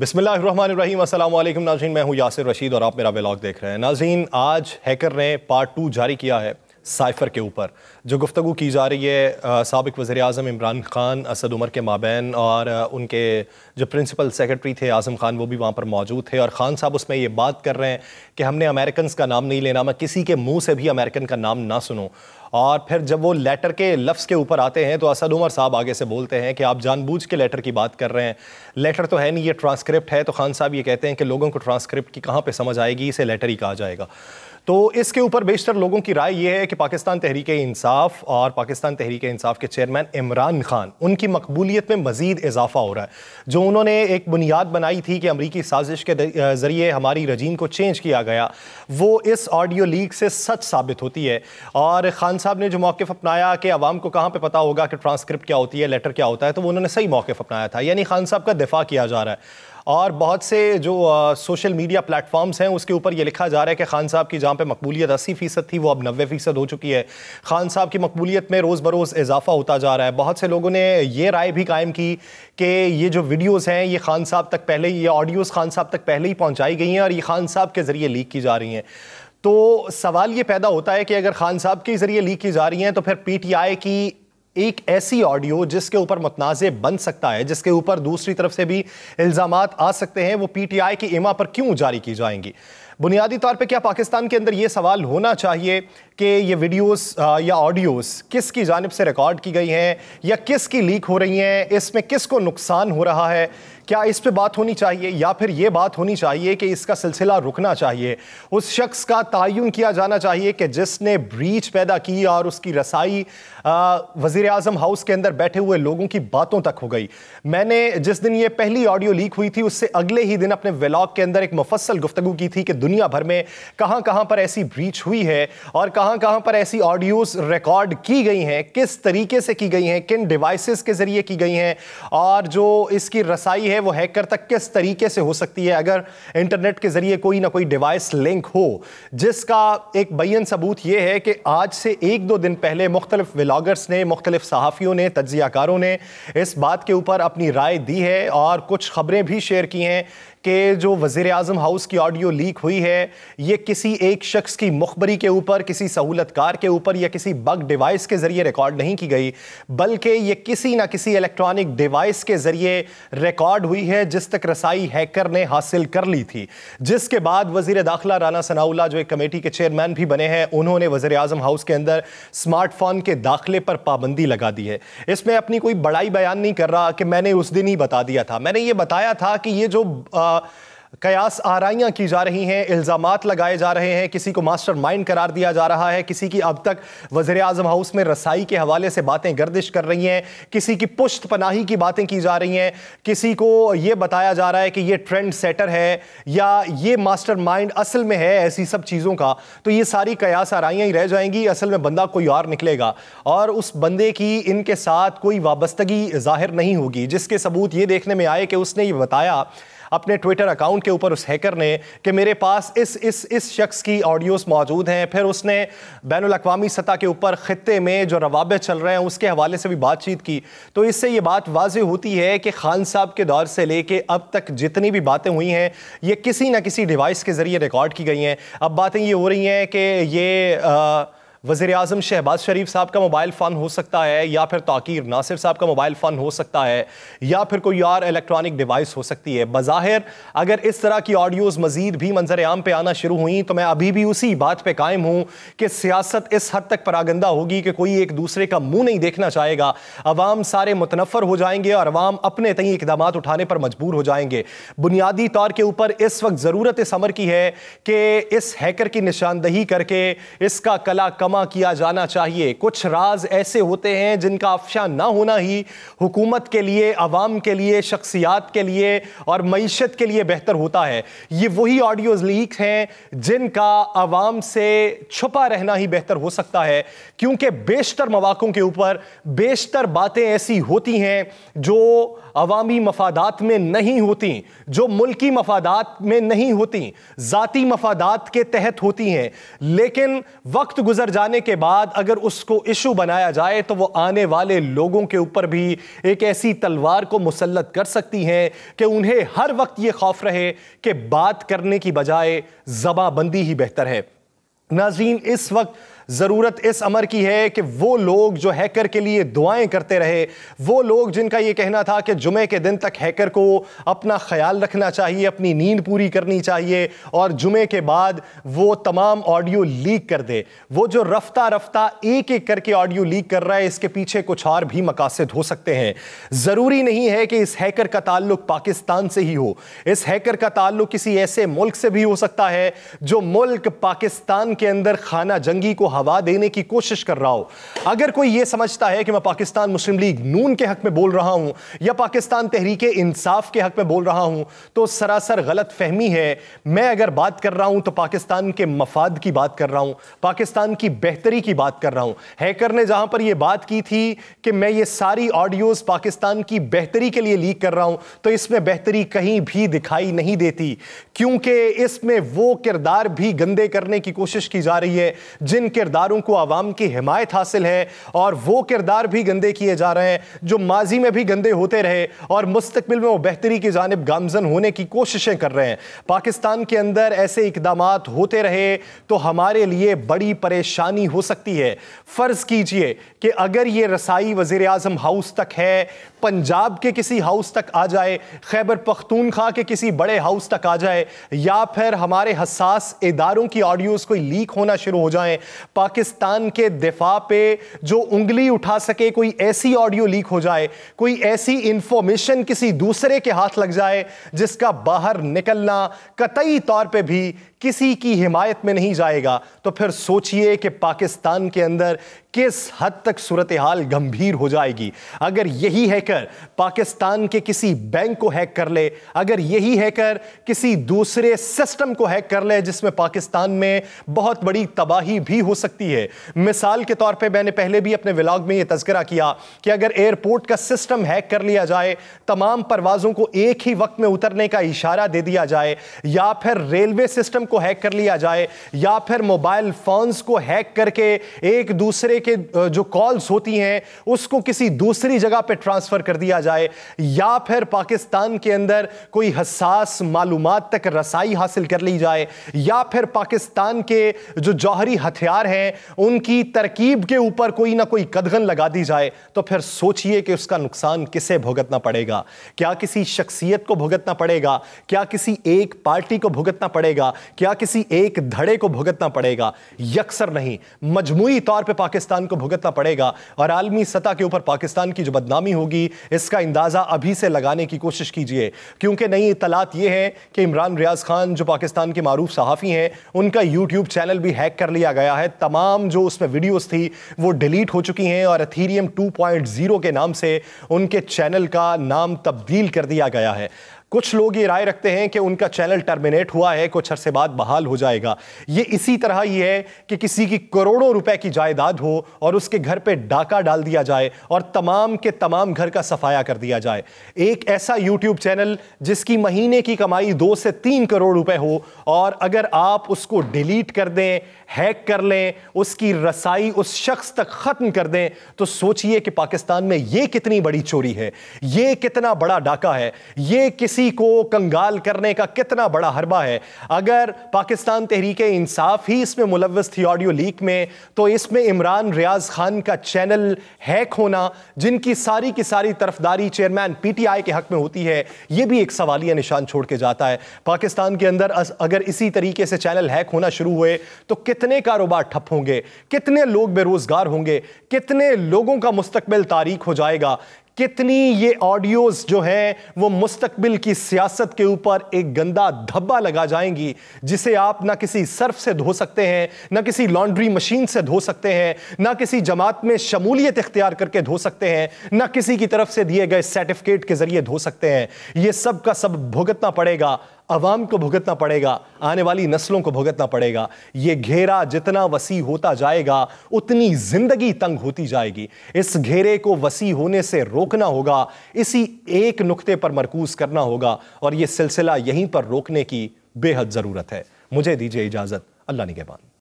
बिसमीम अल्लाम नाजीन मैं हूँ यासिर रशीद और आप मेरा व्लॉग देख रहे हैं नाजीन आज हैकर ने पार्ट टू जारी किया है साइफर के ऊपर जो गुफ्तु की जा रही है सबक वज़र अजम इमरान ख़ान असद उमर के माबेन और उनके जो प्रिंसिपल सेक्रेटरी थे आज़म ख़ान वो भी वहाँ पर मौजूद थे और ख़ान साहब उसमें ये बात कर रहे हैं कि हमने अमेरिकन का नाम नहीं लेना मैं किसी के मुँह से भी अमेरिकन का नाम ना सुनो और फिर जब वो लेटर के लफ्ज़ के ऊपर आते हैं तो असद उमर साहब आगे से बोलते हैं कि आप जानबूझ के लेटर की बात कर रहे हैं लेटर तो है नहीं ये ट्रांसक्रिप्ट है तो खान साहब ये कहते हैं कि लोगों को ट्रांसक्रिप्ट की कहाँ पे समझ आएगी इसे लेटर ही कहा जाएगा तो इसके ऊपर बेशतर लोगों की राय यह है कि पाकिस्तान तहरीक इंसाफ और पाकिस्तान तहरीक इंसाफ के चेयरमैन इमरान खान उनकी मकबूलियत में मजीद इजाफा हो रहा है जो उन्होंने एक बुनियाद बनाई थी कि अमरीकी साजिश के ज़रिए हमारी रजीम को चेंज किया गया वो इस ऑडियो लीक से सच साबित होती है और ख़ान साहब ने जो मौक़ अपनाया कि आवाम को कहाँ पर पता होगा कि ट्रांसक्रिप्ट क्या होती है लेटर क्या होता है तो उन्होंने सही मौक़ अपनाया था यानी खान साहब का दिफा किया जा रहा है और बहुत से जो सोशल मीडिया प्लेटफॉर्म्स हैं उसके ऊपर ये लिखा जा रहा है कि खान साहब की जहाँ पे मकबूलियत अस्सी फ़ीसद थी वो अब नबे फ़ीसद हो चुकी है खान साहब की मकबूलियत में रोज़ बरोज़ इजाफा होता जा रहा है बहुत से लोगों ने ये राय भी कायम की कि ये जो वीडियोज़ हैं ये खान साहब तक पहले ये ऑडियोज़ खान साहब तक पहले ही पहुँचाई गई हैं और ये खान साहब के ज़रिए लीक की जा रही हैं तो सवाल ये पैदा होता है कि अगर खान साहब के ज़रिए लीक की जा रही हैं तो फिर आई की एक ऐसी ऑडियो जिसके ऊपर मतनाजे बन सकता है जिसके ऊपर दूसरी तरफ से भी इल्ज़ाम आ सकते हैं वो पीटीआई की इमा पर क्यों जारी की जाएंगी बुनियादी तौर पे क्या पाकिस्तान के अंदर ये सवाल होना चाहिए कि ये वीडियोस या ऑडियोस किस की जानब से रिकॉर्ड की गई हैं या किस की लीक हो रही हैं इसमें किस को नुकसान हो रहा है क्या इस पे बात होनी चाहिए या फिर ये बात होनी चाहिए कि इसका सिलसिला रुकना चाहिए उस शख्स का तयन किया जाना चाहिए कि जिसने ब्रीच पैदा की और उसकी रसाई वज़ी अजम हाउस के अंदर बैठे हुए लोगों की बातों तक हो गई मैंने जिस दिन ये पहली ऑडियो लीक हुई थी उससे अगले ही दिन अपने व्लाग के अंदर एक मुफसल गुफ्तु की थी कि दुनिया भर में कहां कहां पर ऐसी ब्रीच हुई है और कहां कहां पर ऐसी ऑडियोज रिकॉर्ड की गई हैं किस तरीके से की गई हैं किन डिवाइसेस के जरिए की गई हैं और जो इसकी रसाई है वो हैकर तक किस तरीके से हो सकती है अगर इंटरनेट के जरिए कोई ना कोई डिवाइस लिंक हो जिसका एक बयान सबूत ये है कि आज से एक दो दिन पहले मुख्तलिफ व्लागर्स ने मुख्तलिफ सहाफ़ियों ने तजियाकारों ने इस बात के ऊपर अपनी राय दी है और कुछ खबरें भी शेयर की हैं कि जो वजीर अजम हाउस की ऑडियो लीक हुई हुई है ये किसी एक शख्स की मुखबरी के ऊपर किसी सहूलतकार के ऊपर या किसी बग डिवाइस के ज़रिए रिकॉर्ड नहीं की गई बल्कि ये किसी ना किसी इलेक्ट्रॉनिक डिवाइस के ज़रिए रिकॉर्ड हुई है जिस तक रसाई हैकर ने हासिल कर ली थी जिसके बाद वजीर दाखिला राना सनाउल्ला जो एक कमेटी के चेयरमैन भी बने हैं उन्होंने वजर अजम हाउस के अंदर स्मार्टफोन के दाखिले पर पाबंदी लगा दी है इसमें अपनी कोई बड़ाई बयान नहीं कर रहा कि मैंने उस दिन ही बता दिया था मैंने ये बताया था कि ये जो आ, कयास आरइयाँ की जा रही हैं इल्ज़ाम लगाए जा रहे हैं किसी को मास्टर माइंड करार दिया जा रहा है किसी की अब तक वजर अजम हाउस में रसाई के हवाले से बातें गर्दिश कर रही हैं किसी की पुश्त पनाही की बातें की जा रही हैं किसी को ये बताया जा रहा है कि ये ट्रेंड सेटर है या ये मास्टर माइंड असल में है ऐसी सब चीज़ों का तो ये सारी कयास आरइयाँ ही रह जाएंगी असल में बंदा कोई और निकलेगा और उस बंदे की इनके साथ कोई वाबस्तगी ज़ाहिर नहीं होगी जिसके सबूत ये देखने में आए कि उसने ये बताया अपने ट्विटर अकाउंट के ऊपर उस हैकर ने कि मेरे पास इस इस इस शख्स की ऑडियोज़ मौजूद हैं फिर उसने बैन अवी सतह के ऊपर ख़त्े में जो रवाबे चल रहे हैं उसके हवाले से भी बातचीत की तो इससे ये बात वाज होती है कि खान साहब के दौर से लेके अब तक जितनी भी बातें हुई हैं ये किसी ना किसी डिवाइस के ज़रिए रिकॉर्ड की गई हैं अब बातें ये हो रही हैं कि ये आ, वजीर अजम शहबाज शरीफ साहब का मोबाइल फ़न हो सकता है या फिर ताकिर नासिर साहब का मोबाइल फ़न हो सकता है या फिर कोई और इलेक्ट्रॉनिक डिवाइस हो सकती है बज़ाहिर अगर इस तरह की ऑडियोज़ मज़ीद भी मंजर आम पर आना शुरू हुई तो मैं अभी भी उसी बात पर कायम हूँ कि सियासत इस हद तक परागंदा होगी कि कोई एक दूसरे का मुँह नहीं देखना चाहेगा अवाम सारे मुतनफ़र हो जाएंगे और अवाम अपने तई इकदाम उठाने पर मजबूर हो जाएंगे बुनियादी तौर के ऊपर इस वक्त ज़रूरत इस अमर की है कि इस हैकर की निशानदही करके इसका कला कमा जमा किया जाना चाहिए कुछ राज ऐसे होते हैं जिनका अफशा ना होना ही हुकूमत के लिए आवाम के लिए शख्सियात के लिए और मीशत के लिए बेहतर होता है ये वही ऑडियोज लीक हैं जिनका आवाम से छुपा रहना ही बेहतर हो सकता है क्योंकि बेशतर मौाक़ों के ऊपर बेशतर बातें ऐसी होती हैं जो अवामी मफादात में नहीं होती जो मुल्की मफादात में नहीं होती ज़ाती मफादात के तहत होती हैं लेकिन वक्त गुजर जाने के बाद अगर उसको इशू बनाया जाए तो वो आने वाले लोगों के ऊपर भी एक ऐसी तलवार को मुसलत कर सकती हैं कि उन्हें हर वक्त ये खौफ रहे कि बात करने की बजाय जबाबंदी ही बेहतर है नाजीन इस वक्त ज़रूरत इस अमर की है कि वो लोग जो हैकर के लिए दुआएं करते रहे वो लोग जिनका ये कहना था कि जुमे के दिन तक हैकर को अपना ख्याल रखना चाहिए अपनी नींद पूरी करनी चाहिए और जुमे के बाद वो तमाम ऑडियो लीक कर दे वो जो रफ्ता रफ्ता एक एक करके ऑडियो लीक कर रहा है इसके पीछे कुछ और भी मकासद हो सकते हैं ज़रूरी नहीं है कि इस हैकर का ताल्लुक पाकिस्तान से ही हो इस हैकर का ताल्लुक किसी ऐसे मुल्क से भी हो सकता है जो मुल्क पाकिस्तान के अंदर खाना जंगी को हवा देने की कोशिश कर रहा हो अगर कोई ये समझता है कि मैं पाकिस्तान मुस्लिम लीग नून के हक में बोल रहा हूं या पाकिस्तान तहरीक इंसाफ के हक में बोल रहा हूं तो सरासर गलत फहमी है मैं अगर बात कर रहा हूं तो पाकिस्तान के मफाद की बात कर रहा हूं पाकिस्तान की बेहतरी की बात कर रहा हूं हैकर ने जहां पर यह बात की थी कि मैं ये सारी ऑडियोज पाकिस्तान की बेहतरी के लिए लीक कर रहा हूं तो इसमें बेहतरी कहीं भी दिखाई नहीं देती क्योंकि इसमें वो किरदार भी गंदे करने की कोशिश की जा रही है जिन किरदार किरदारों को आवाम की हिमायत हासिल है और वो किरदार भी गंदे किए जा रहे हैं जो माजी में भी गंदे होते रहे और मुस्तबिल में वो बेहतरी की जानब गामजन होने की कोशिशें कर रहे हैं पाकिस्तान के अंदर ऐसे इकदाम होते रहे तो हमारे लिए बड़ी परेशानी हो सकती है फ़र्ज़ कीजिए कि अगर ये रसाई वज़ी अजम हाउस तक है पंजाब के किसी हाउस तक आ जाए खैबर पख्तूनखा के किसी बड़े हाउस तक आ जाए या फिर हमारे हसास इदारों की ऑडियोज़ कोई लीक होना शुरू हो जाए पाकिस्तान के दिफा पे जो उंगली उठा सके कोई ऐसी ऑडियो लीक हो जाए कोई ऐसी इंफॉर्मेशन किसी दूसरे के हाथ लग जाए जिसका बाहर निकलना कतई तौर पर भी किसी की हिमायत में नहीं जाएगा तो फिर सोचिए कि पाकिस्तान के अंदर किस हद तक सूरत हाल गंभीर हो जाएगी अगर यही हैकर पाकिस्तान के किसी बैंक को हैक कर ले अगर यही हैकर किसी दूसरे सिस्टम को हैक कर ले जिसमें पाकिस्तान में बहुत बड़ी तबाही भी हो सकती है मिसाल के तौर पे मैंने पहले भी अपने विलाग में यह तस्करा किया कि अगर एयरपोर्ट का सिस्टम हैक कर लिया जाए तमाम परवाज़ों को एक ही वक्त में उतरने का इशारा दे दिया जाए या फिर रेलवे सिस्टम को हैक कर लिया जाए या फिर मोबाइल फोन्स को हैक करके एक दूसरे के जो कॉल्स होती हैं उसको किसी दूसरी जगह पे ट्रांसफ़र कर दिया जाए या फिर पाकिस्तान के अंदर कोई हसास मालूम तक रसाई हासिल कर ली जाए या फिर पाकिस्तान के जो जौहरी हथियार हैं उनकी तरकीब के ऊपर कोई ना कोई कदगन लगा दी जाए तो फिर सोचिए कि उसका नुकसान किसे भुगतना पड़ेगा क्या किसी शख्सियत को भुगतना पड़ेगा क्या किसी एक पार्टी को भुगतना पड़ेगा क्या किसी एक धड़े को भुगतना पड़ेगा यकसर नहीं मजमू तौर पर पाकिस्तान पाकिस्तान को भुगतना पड़ेगा और आलमी सतह के ऊपर पाकिस्तान की जो बदनामी होगी इसका अंदाज़ा अभी से लगाने की कोशिश कीजिए क्योंकि नई इतलात यह है कि इमरान रियाज खान जो पाकिस्तान के मारूफ सहाफ़ी हैं उनका यूट्यूब चैनल भी हैक कर लिया गया है तमाम जो उसमें वीडियोज़ थी वो डिलीट हो चुकी हैं और अथीरियम टू के नाम से उनके चैनल का नाम तब्दील कर दिया गया है कुछ लोग ये राय रखते हैं कि उनका चैनल टर्मिनेट हुआ है कुछ अरसे बाद बहाल हो जाएगा ये इसी तरह ही है कि किसी की करोड़ों रुपए की जायदाद हो और उसके घर पे डाका डाल दिया जाए और तमाम के तमाम घर का सफाया कर दिया जाए एक ऐसा यूट्यूब चैनल जिसकी महीने की कमाई दो से तीन करोड़ रुपए हो और अगर आप उसको डिलीट कर दें हैक कर लें उसकी रसाई उस शख्स तक ख़त्म कर दें तो सोचिए कि पाकिस्तान में ये कितनी बड़ी चोरी है ये कितना बड़ा डाका है ये किस किसी को कंगाल करने का कितना बड़ा हरबा है अगर पाकिस्तान तहरीक इंसाफ ही इसमें मुलवस थी ऑडियो लीक में तो इसमें इमरान रियाज खान का चैनल हैक होना जिनकी सारी की सारी तरफदारी चेयरमैन पीटीआई के हक में होती है यह भी एक सवालिया निशान छोड़ के जाता है पाकिस्तान के अंदर अगर इसी तरीके से चैनल हैक होना शुरू हुए तो कितने कारोबार ठप होंगे कितने लोग बेरोजगार होंगे कितने लोगों का मुस्तबिल तारीख हो जाएगा कितनी ये ऑडियोज जो हैं वो मुस्तकबिल की सियासत के ऊपर एक गंदा धब्बा लगा जाएंगी जिसे आप ना किसी सर्फ से धो सकते हैं ना किसी लॉन्ड्री मशीन से धो सकते हैं ना किसी जमात में शमूलियत इख्तियार करके धो सकते हैं ना किसी की तरफ से दिए गए सर्टिफिकेट के जरिए धो सकते हैं ये सब का सब भुगतना पड़ेगा अवाम को भुगतना पड़ेगा आने वाली नस्लों को भुगतना पड़ेगा ये घेरा जितना वसी होता जाएगा उतनी जिंदगी तंग होती जाएगी इस घेरे को वसी होने से रोकना होगा इसी एक नुक्ते पर मरकूज करना होगा और ये सिलसिला यहीं पर रोकने की बेहद ज़रूरत है मुझे दीजिए इजाज़त अल्लाह निगेबान